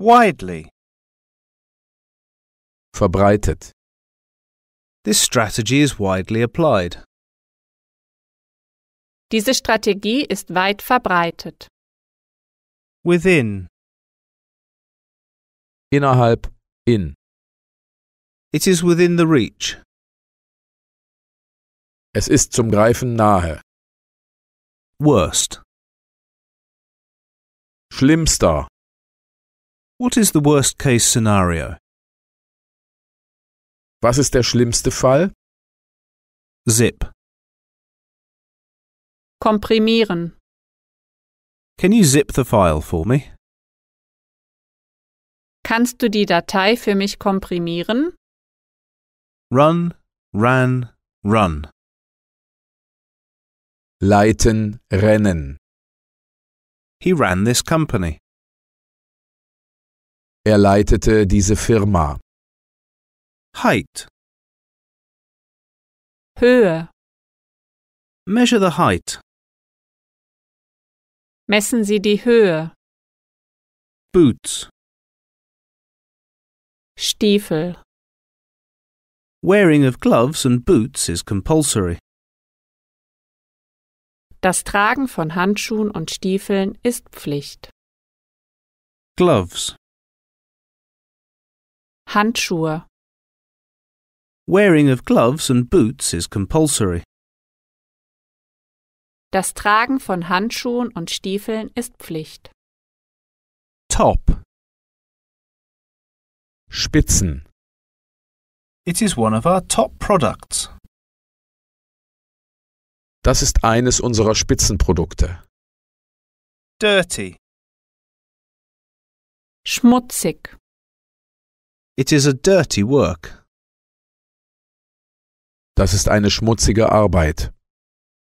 Widely. Verbreitet. This strategy is widely applied. Diese Strategie ist weit verbreitet. Within. Innerhalb, in. It is within the reach. Es ist zum Greifen nahe. Worst. Schlimmster. What is the worst case scenario? Was ist der schlimmste Fall? Zip. Komprimieren. Can you zip the file for me? Kannst du die Datei für mich komprimieren? Run, ran, run. Leiten, rennen. He ran this company. Er leitete diese Firma. Height. Höhe. Measure the height. Messen Sie die Höhe. Boots. Stiefel. Wearing of gloves and boots is compulsory. Das Tragen von Handschuhen und Stiefeln ist Pflicht. Gloves. Handschuhe. Wearing of gloves and boots is compulsory. Das Tragen von Handschuhen und Stiefeln ist Pflicht. Top. Spitzen. It is one of our top products. Das ist eines unserer Spitzenprodukte. Dirty. Schmutzig. It is a dirty work. Das ist eine schmutzige Arbeit.